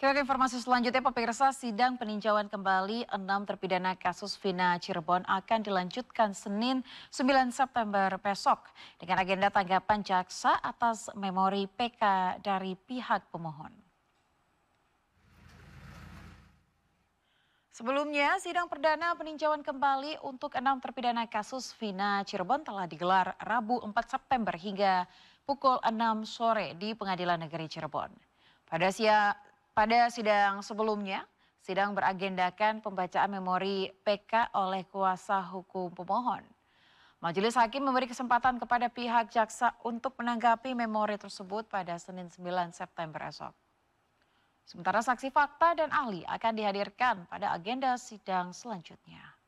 Kita ke informasi selanjutnya, pemirsa sidang peninjauan kembali enam terpidana kasus Vina Cirebon akan dilanjutkan Senin 9 September besok dengan agenda tanggapan jaksa atas memori PK dari pihak pemohon. Sebelumnya, sidang perdana peninjauan kembali untuk enam terpidana kasus Vina Cirebon telah digelar Rabu 4 September hingga pukul 6 sore di Pengadilan Negeri Cirebon. Pada siang pada sidang sebelumnya, sidang beragendakan pembacaan memori PK oleh kuasa hukum pemohon. Majelis Hakim memberi kesempatan kepada pihak jaksa untuk menanggapi memori tersebut pada Senin 9 September esok. Sementara saksi fakta dan ahli akan dihadirkan pada agenda sidang selanjutnya.